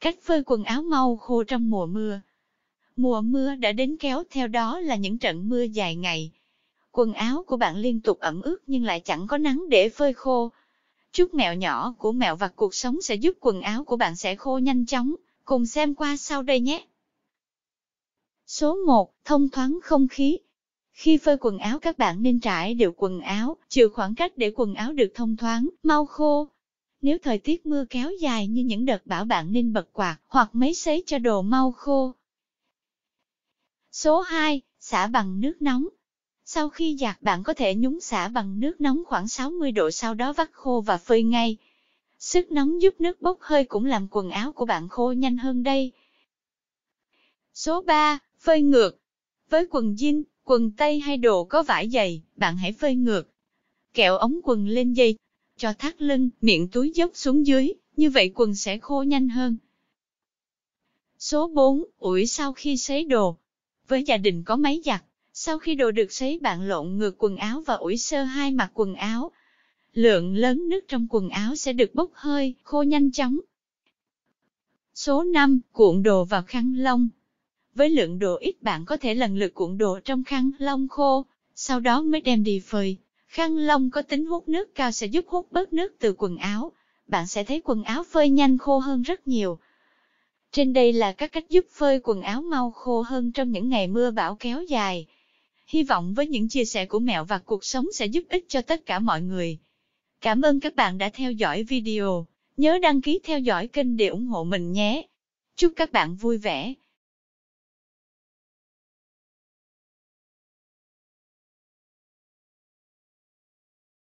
Cách phơi quần áo mau khô trong mùa mưa. Mùa mưa đã đến kéo theo đó là những trận mưa dài ngày. Quần áo của bạn liên tục ẩm ướt nhưng lại chẳng có nắng để phơi khô. Chút mẹo nhỏ của mẹo vặt cuộc sống sẽ giúp quần áo của bạn sẽ khô nhanh chóng. Cùng xem qua sau đây nhé. Số 1. Thông thoáng không khí. Khi phơi quần áo các bạn nên trải đều quần áo, trừ khoảng cách để quần áo được thông thoáng, mau khô, nếu thời tiết mưa kéo dài như những đợt bão bạn nên bật quạt hoặc máy sấy cho đồ mau khô. Số 2. Xả bằng nước nóng. Sau khi giặt bạn có thể nhúng xả bằng nước nóng khoảng 60 độ sau đó vắt khô và phơi ngay. Sức nóng giúp nước bốc hơi cũng làm quần áo của bạn khô nhanh hơn đây. Số 3. Phơi ngược. Với quần jean, quần tây hay đồ có vải dày, bạn hãy phơi ngược. Kẹo ống quần lên dây cho thắt lưng, miệng túi dốc xuống dưới, như vậy quần sẽ khô nhanh hơn. Số 4. Ủi sau khi xấy đồ. Với gia đình có máy giặt, sau khi đồ được xấy bạn lộn ngược quần áo và ủi sơ hai mặt quần áo. Lượng lớn nước trong quần áo sẽ được bốc hơi, khô nhanh chóng. Số 5. Cuộn đồ vào khăn lông. Với lượng đồ ít bạn có thể lần lượt cuộn đồ trong khăn lông khô, sau đó mới đem đi phơi. Khăn lông có tính hút nước cao sẽ giúp hút bớt nước từ quần áo, bạn sẽ thấy quần áo phơi nhanh khô hơn rất nhiều. Trên đây là các cách giúp phơi quần áo mau khô hơn trong những ngày mưa bão kéo dài. Hy vọng với những chia sẻ của mẹo và cuộc sống sẽ giúp ích cho tất cả mọi người. Cảm ơn các bạn đã theo dõi video. Nhớ đăng ký theo dõi kênh để ủng hộ mình nhé. Chúc các bạn vui vẻ.